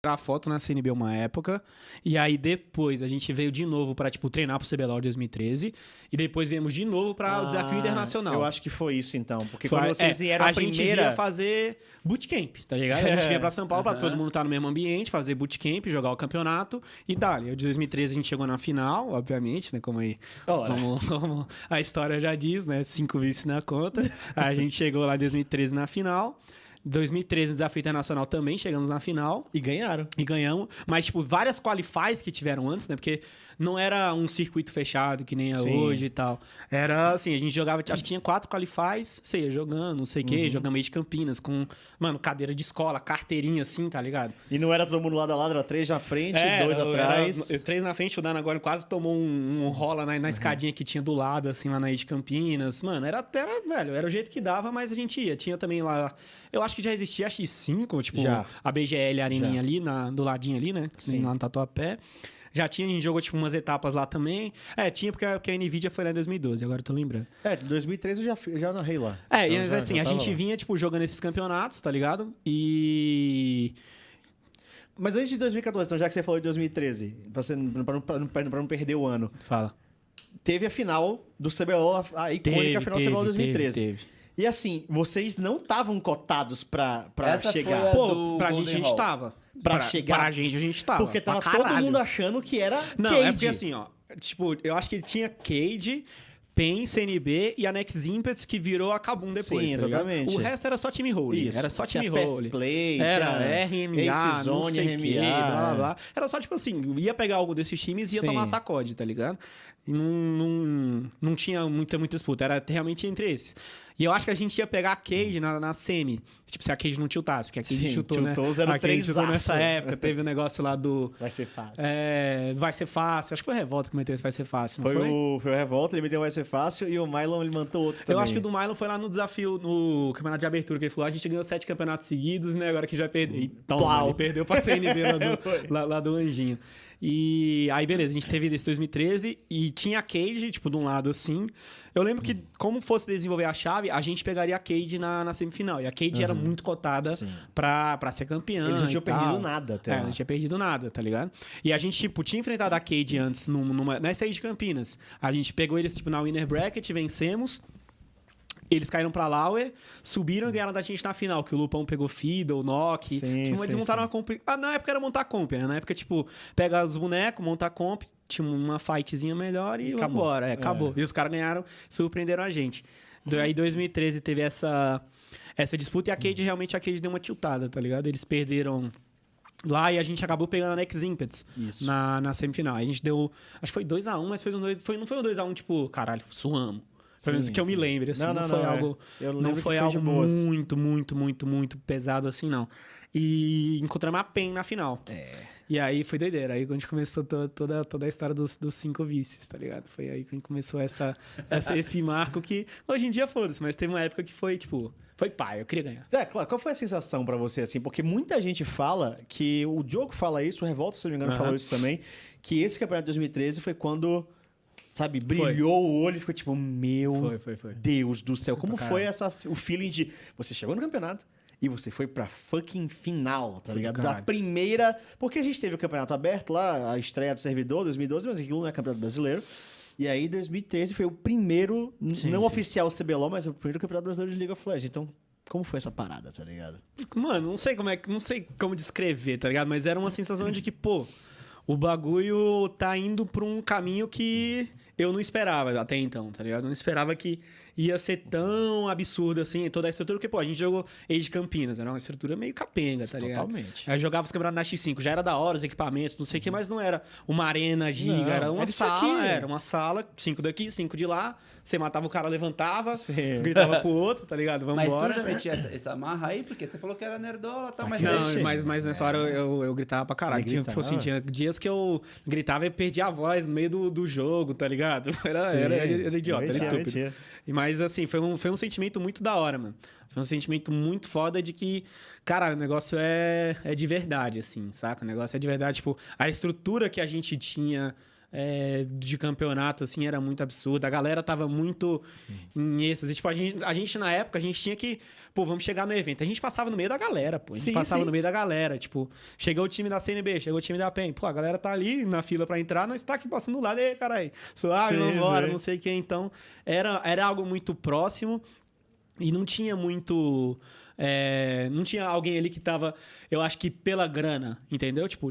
tirar foto na CNB uma época, e aí depois a gente veio de novo para tipo treinar pro CBLOL em 2013, e depois viemos de novo para o ah, desafio internacional. Eu acho que foi isso então, porque foi, quando vocês é, vieram a, a primeira, gente ia fazer bootcamp, tá ligado? A gente é. vinha para São Paulo uhum. para todo mundo estar tá no mesmo ambiente, fazer bootcamp, jogar o campeonato e dali. De 2013 a gente chegou na final, obviamente, né, como aí como, como a história já diz, né, cinco vices na conta. a gente chegou lá em 2013 na final. 2013, no Desafio Internacional também, chegamos na final. E ganharam. E ganhamos. Mas, tipo, várias qualifies que tiveram antes, né? Porque não era um circuito fechado, que nem é Sim. hoje e tal. Era assim, a gente jogava, acho que tinha quatro qualifies, sei, jogando, não sei o uhum. quê, jogando meio de Campinas, com, mano, cadeira de escola, carteirinha assim, tá ligado? E não era todo mundo lado a lado, era três na frente, é, dois era, atrás. Era, três na frente, o agora quase tomou um, um rola na, na uhum. escadinha que tinha do lado, assim, lá na de Campinas. Mano, era até, velho, era o jeito que dava, mas a gente ia. Tinha também lá, eu acho que já existia a X5, tipo, já. a BGL Areninha já. ali, na, do ladinho ali, né? Sim. Lá no Tatuapé. Já tinha, a gente jogou, tipo, umas etapas lá também. É, tinha porque, porque a NVIDIA foi lá em 2012, agora eu tô lembrando. É, 2013 eu já, já narrei lá. É, então, mas já, assim, já a gente lá. vinha, tipo, jogando esses campeonatos, tá ligado? E... Mas antes de 2014, então, já que você falou de 2013, pra, você, não, não, não perder o ano. Fala. Teve a final do CBO, a icônica teve, final do CBO 2013. Teve, teve. E assim, vocês não estavam cotados pra, pra Essa chegar. Foi a Pô, do pra gente a gente tava. Pra, chegar. Pra gente a gente tava. Porque tava todo mundo achando que era Não, é porque assim, ó. Tipo, eu acho que ele tinha Cade PEN, CNB e a Nex que virou a Kabum depois. Sim, tá exatamente. Tá o resto era só time Role. Isso. Era só time Role. Play, era RMA, Zone, RMA. blá blá, blá, Era só tipo assim, ia pegar algo desses times e ia Sim. tomar sacode, tá ligado? não, não, não tinha muita, muita disputa, era realmente entre esses. E eu acho que a gente ia pegar a Cage na, na semi. Tipo, se a Cage não tiltasse, porque a Cage Sim, chutou, né? A Cage chutou nessa época. Teve o um negócio lá do... Vai ser fácil. É, vai ser fácil. Acho que foi a Revolta que meteu esse Vai Ser Fácil, foi, foi? O, foi o Revolta, ele meteu Vai Ser fácil e o Mylon ele mantou outro também. Eu acho que o do Mylon foi lá no desafio, no campeonato de abertura, que ele falou: ah, a gente ganhou sete campeonatos seguidos, né? Agora que já perdeu. E toma, perdeu pra CNB lá do, lá, lá do Anjinho. E aí, beleza, a gente teve esse 2013 e tinha a Cage, tipo, de um lado assim. Eu lembro que, como fosse desenvolver a chave, a gente pegaria a Cage na, na semifinal. E a Cage uhum. era muito cotada pra, pra ser campeã. a não tinha perdido nada até. É, gente tinha perdido nada, tá ligado? E a gente, tipo, tinha enfrentado a Cage antes numa, numa, na stage de Campinas. A gente pegou eles, tipo, na winner bracket, vencemos. Eles caíram pra Lauer, subiram e ganharam da gente na final, que o Lupão pegou Fiddle, Nock. Sim, tipo, eles montaram sim. uma comp. Ah, na época era montar comp, né? Na época, tipo, pega os bonecos, monta comp, tinha uma fightzinha melhor e acabou. vambora. É, acabou. É. E os caras ganharam, surpreenderam a gente. Aí, 2013 teve essa, essa disputa e a Cade, realmente, a Cade deu uma tiltada, tá ligado? Eles perderam lá e a gente acabou pegando a Nex Impets na, na semifinal. A gente deu, acho que foi 2x1, um, mas um dois, foi, não foi um 2x1, um, tipo, caralho, suamo pelo menos que eu me lembre, assim, não, não, não foi não, é. algo, é. não foi algo muito, muito, muito, muito pesado assim, não. E encontramos a PEN na final. É. E aí foi doideira. Aí a gente começou toda, toda, toda a história dos, dos cinco vices, tá ligado? Foi aí que a gente começou essa, essa esse marco que hoje em dia foda-se, mas teve uma época que foi tipo, foi pai, eu queria ganhar. Zé, claro, qual foi a sensação para você assim? Porque muita gente fala que o Diogo fala isso, o Revolta, se não me engano, uhum. falou isso também, que esse campeonato de 2013 foi quando sabe, brilhou foi. o olho e ficou tipo, meu foi, foi, Deus do céu. Como foi essa, o feeling de você chegou no campeonato e você foi pra fucking final, tá ligado? Da primeira. Porque a gente teve o campeonato aberto lá, a estreia do servidor 2012, mas aquilo não é campeonato brasileiro. E aí, 2013 foi o primeiro, sim, não sim. oficial CBLOL, mas o primeiro campeonato brasileiro de League of Legends. Então, como foi essa parada, tá ligado? Mano, não sei como é, não sei como descrever, tá ligado? Mas era uma sensação de que, pô, o bagulho tá indo pra um caminho que eu não esperava até então, tá ligado? Eu não esperava que ia ser tão absurdo assim, toda a estrutura, porque, pô, a gente jogou Age Campinas, era uma estrutura meio capenga, tá ligado? Totalmente. Aí jogava os campeonatos na X5, já era da hora os equipamentos, não sei o uhum. que, mas não era uma arena giga, não, era uma era sala, era uma sala, cinco daqui, cinco de lá, você matava o cara, levantava, Sim. gritava pro outro, tá ligado? Vamos mas embora. Mas tu já metia essa, essa marra aí, porque você falou que era nerdola, tá, mas... Não, mas, mas nessa é. hora eu, eu, eu, gritava pra caralho, tinha, tipo assim, tinha dias vezes que eu gritava e perdi a voz no meio do, do jogo, tá ligado? Era, Sim, era, era, era, idiota, era estúpido. E, mas assim, foi um, foi um sentimento muito da hora, mano. Foi um sentimento muito foda de que, cara, o negócio é, é de verdade, assim, saca? O negócio é de verdade, tipo, a estrutura que a gente tinha é, de campeonato, assim, era muito absurdo. A galera tava muito em êxtase. Tipo, a gente, a gente, na época, a gente tinha que... Pô, vamos chegar no evento. A gente passava no meio da galera, pô. A gente sim, passava sim. no meio da galera. Tipo, chegou o time da CNB, chegou o time da PEN. Pô, a galera tá ali na fila para entrar, nós tá aqui passando do lado. Ei, caralho, suave, vambora, não sei o que. Então, era, era algo muito próximo e não tinha muito... É, não tinha alguém ali que tava, eu acho que pela grana, entendeu? Tipo,